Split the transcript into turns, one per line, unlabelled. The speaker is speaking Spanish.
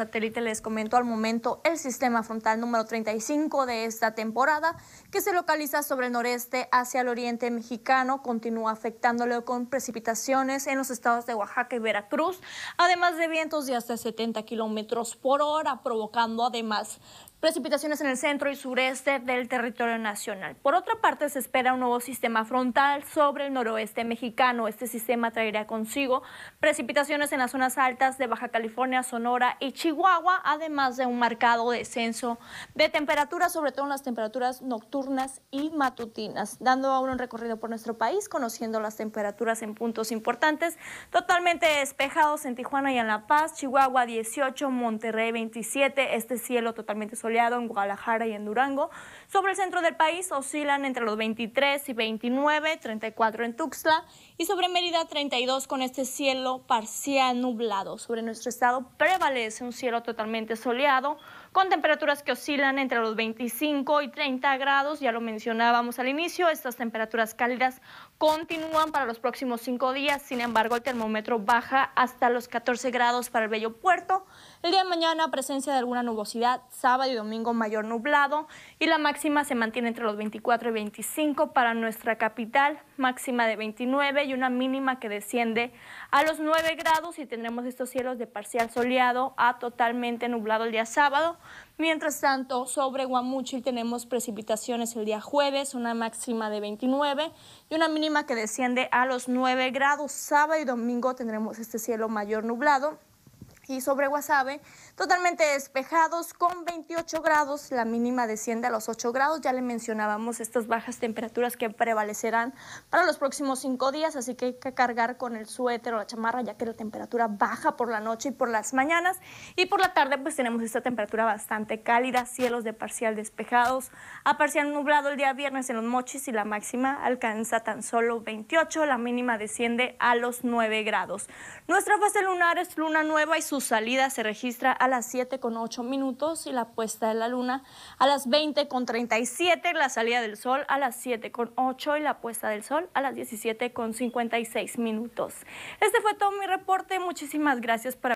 satélite, les comento al momento el sistema frontal número 35 de esta temporada, que se localiza sobre el noreste hacia el oriente mexicano, continúa afectándole con precipitaciones en los estados de Oaxaca y Veracruz, además de vientos de hasta 70 kilómetros por hora, provocando además precipitaciones en el centro y sureste del territorio nacional. Por otra parte, se espera un nuevo sistema frontal sobre el noroeste mexicano. Este sistema traerá consigo precipitaciones en las zonas altas de Baja California, Sonora y Chihuahua, además de un marcado descenso de temperaturas, sobre todo en las temperaturas nocturnas y matutinas, dando aún un recorrido por nuestro país, conociendo las temperaturas en puntos importantes, totalmente despejados en Tijuana y en La Paz, Chihuahua 18, Monterrey 27, este cielo totalmente soleado soleado en Guadalajara y en Durango. Sobre el centro del país oscilan entre los 23 y 29, 34 en Tuxtla y sobre Mérida 32 con este cielo parcial nublado. Sobre nuestro estado prevalece un cielo totalmente soleado con temperaturas que oscilan entre los 25 y 30 grados, ya lo mencionábamos al inicio, estas temperaturas cálidas continúan para los próximos cinco días, sin embargo el termómetro baja hasta los 14 grados para el Bello Puerto, el día de mañana presencia de alguna nubosidad, sábado y domingo mayor nublado y la máxima se mantiene entre los 24 y 25 para nuestra capital, máxima de 29 y una mínima que desciende a los 9 grados y tendremos estos cielos de parcial soleado a totalmente nublado el día sábado. Mientras tanto, sobre Guamuchi tenemos precipitaciones el día jueves, una máxima de 29 y una mínima que desciende a los 9 grados. Sábado y domingo tendremos este cielo mayor nublado sobre Guasave, totalmente despejados con 28 grados, la mínima desciende a los 8 grados, ya le mencionábamos estas bajas temperaturas que prevalecerán para los próximos 5 días, así que hay que cargar con el suéter o la chamarra ya que la temperatura baja por la noche y por las mañanas y por la tarde pues tenemos esta temperatura bastante cálida, cielos de parcial despejados a parcial nublado el día viernes en los mochis y la máxima alcanza tan solo 28, la mínima desciende a los 9 grados. Nuestra fase lunar es luna nueva y su salida se registra a las 7 con 8 minutos y la puesta de la luna a las 20.37, con la salida del sol a las 7 con 8 y la puesta del sol a las 17.56 con minutos. Este fue todo mi reporte, muchísimas gracias por